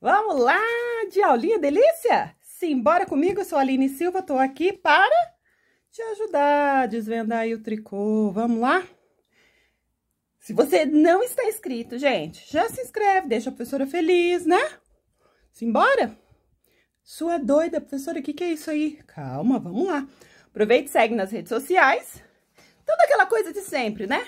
Vamos lá de aulinha delícia? Simbora comigo, eu sou a Aline Silva, tô aqui para te ajudar a desvendar aí o tricô. Vamos lá? Se você não está inscrito, gente, já se inscreve, deixa a professora feliz, né? Simbora? Sua doida, professora, o que, que é isso aí? Calma, vamos lá. Aproveita e segue nas redes sociais. Toda aquela coisa de sempre, né?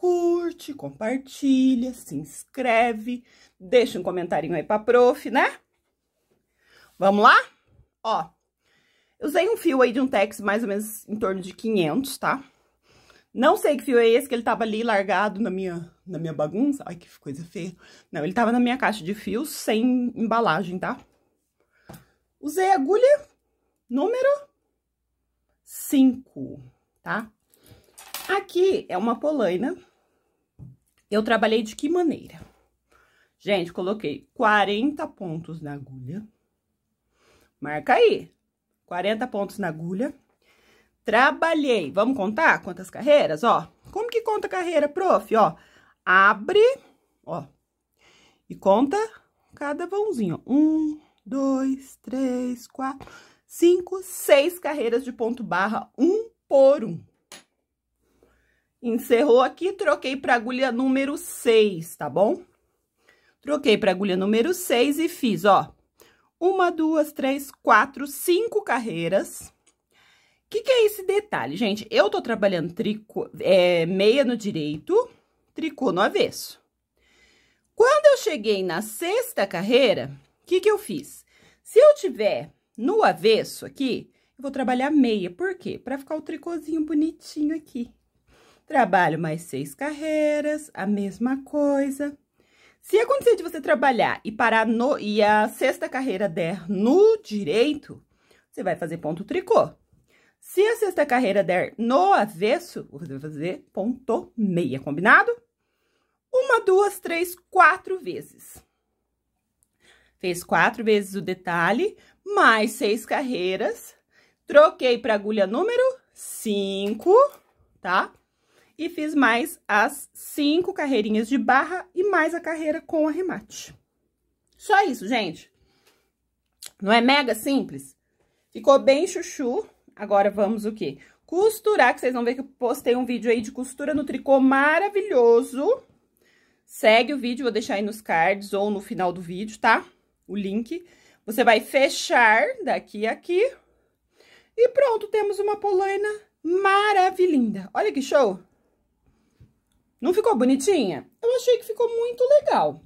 curte, compartilha, se inscreve, deixa um comentarinho aí pra prof, né? Vamos lá? Ó, eu usei um fio aí de um tex mais ou menos em torno de 500, tá? Não sei que fio é esse, que ele tava ali largado na minha, na minha bagunça. Ai, que coisa feia. Não, ele tava na minha caixa de fios, sem embalagem, tá? Usei agulha número 5, tá? Aqui é uma polaina eu trabalhei de que maneira? Gente, coloquei 40 pontos na agulha. Marca aí. 40 pontos na agulha. Trabalhei. Vamos contar quantas carreiras, ó? Como que conta carreira, prof? Ó, abre, ó, e conta cada vãozinho. Um, dois, três, quatro, cinco, seis carreiras de ponto barra, um por um. Encerrou aqui, troquei para agulha número 6, tá bom? Troquei para agulha número 6 e fiz, ó, uma, duas, três, quatro, cinco carreiras. O que, que é esse detalhe, gente? Eu tô trabalhando tricô, é, meia no direito, tricô no avesso. Quando eu cheguei na sexta carreira, o que, que eu fiz? Se eu tiver no avesso aqui, eu vou trabalhar meia. Por quê? Para ficar o tricôzinho bonitinho aqui. Trabalho mais seis carreiras, a mesma coisa. Se acontecer de você trabalhar e parar no e a sexta carreira der no direito, você vai fazer ponto tricô. Se a sexta carreira der no avesso, você vai fazer ponto meia, combinado? Uma, duas, três, quatro vezes. Fez quatro vezes o detalhe, mais seis carreiras. Troquei para agulha número cinco, tá? E fiz mais as cinco carreirinhas de barra e mais a carreira com arremate. Só isso, gente. Não é mega simples? Ficou bem chuchu. Agora, vamos o quê? Costurar, que vocês vão ver que eu postei um vídeo aí de costura no tricô maravilhoso. Segue o vídeo, vou deixar aí nos cards ou no final do vídeo, tá? O link. Você vai fechar daqui a aqui. E pronto, temos uma polaina maravilhosa. Olha que show! Não ficou bonitinha? Eu achei que ficou muito legal.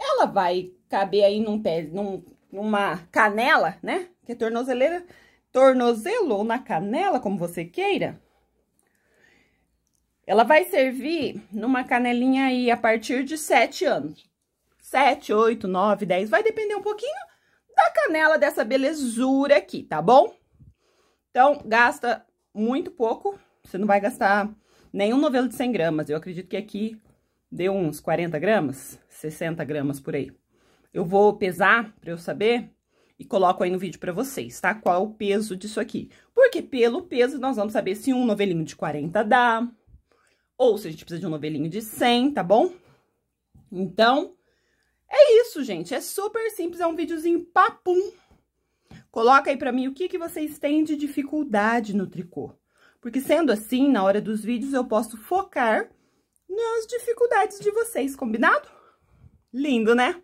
Ela vai caber aí num pé, num, numa canela, né? Que é tornozeleira, tornozelo ou na canela, como você queira. Ela vai servir numa canelinha aí a partir de 7 anos. 7, 8, 9, 10, vai depender um pouquinho da canela dessa belezura aqui, tá bom? Então, gasta muito pouco, você não vai gastar nenhum novelo de 100 gramas. Eu acredito que aqui deu uns 40 gramas, 60 gramas por aí. Eu vou pesar para eu saber e coloco aí no vídeo para vocês, tá? Qual é o peso disso aqui. Porque pelo peso nós vamos saber se um novelinho de 40 dá, ou se a gente precisa de um novelinho de 100, tá bom? Então, é isso, gente. É super simples, é um videozinho papum. Coloca aí para mim o que, que vocês têm de dificuldade no tricô. Porque sendo assim, na hora dos vídeos eu posso focar nas dificuldades de vocês, combinado? Lindo, né?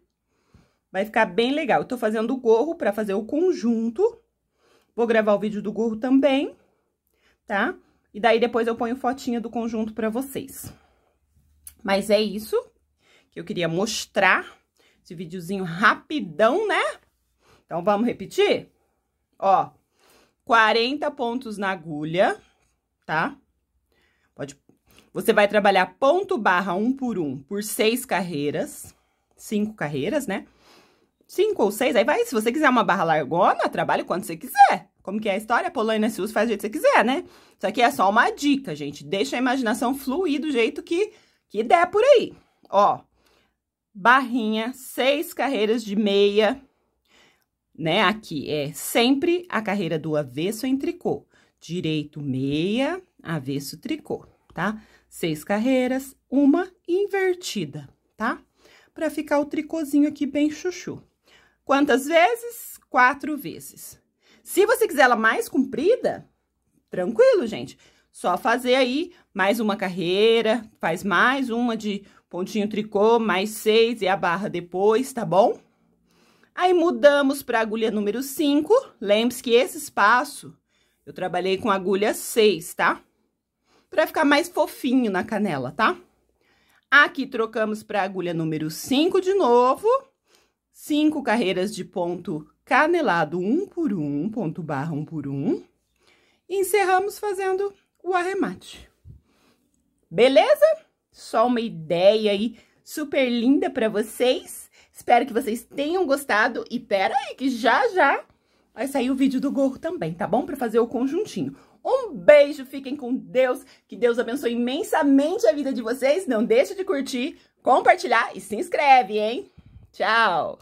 Vai ficar bem legal. Eu tô fazendo o gorro pra fazer o conjunto. Vou gravar o vídeo do gorro também, tá? E daí depois eu ponho fotinha do conjunto pra vocês. Mas é isso que eu queria mostrar. Esse videozinho rapidão, né? Então, vamos repetir? Ó, 40 pontos na agulha tá? Pode... Você vai trabalhar ponto barra um por um por seis carreiras, cinco carreiras, né? Cinco ou seis, aí vai, se você quiser uma barra largona, trabalhe quando você quiser. Como que é a história? Polônia usa, faz do jeito que você quiser, né? Isso aqui é só uma dica, gente. Deixa a imaginação fluir do jeito que, que der por aí. Ó, barrinha, seis carreiras de meia, né? Aqui é sempre a carreira do avesso em tricô direito meia, avesso tricô, tá? Seis carreiras, uma invertida, tá? Pra ficar o tricôzinho aqui bem chuchu. Quantas vezes? Quatro vezes. Se você quiser ela mais comprida, tranquilo, gente. Só fazer aí mais uma carreira, faz mais uma de pontinho tricô, mais seis e a barra depois, tá bom? Aí mudamos para agulha número 5. Lembre-se que esse espaço eu trabalhei com agulha 6, tá? Pra ficar mais fofinho na canela, tá? Aqui, trocamos pra agulha número 5 de novo. Cinco carreiras de ponto canelado, um por um, ponto barra, um por um. E encerramos fazendo o arremate. Beleza? Só uma ideia aí super linda pra vocês. Espero que vocês tenham gostado. E pera aí, que já, já Vai sair o vídeo do gorro também, tá bom? Pra fazer o conjuntinho. Um beijo, fiquem com Deus, que Deus abençoe imensamente a vida de vocês. Não deixe de curtir, compartilhar e se inscreve, hein? Tchau!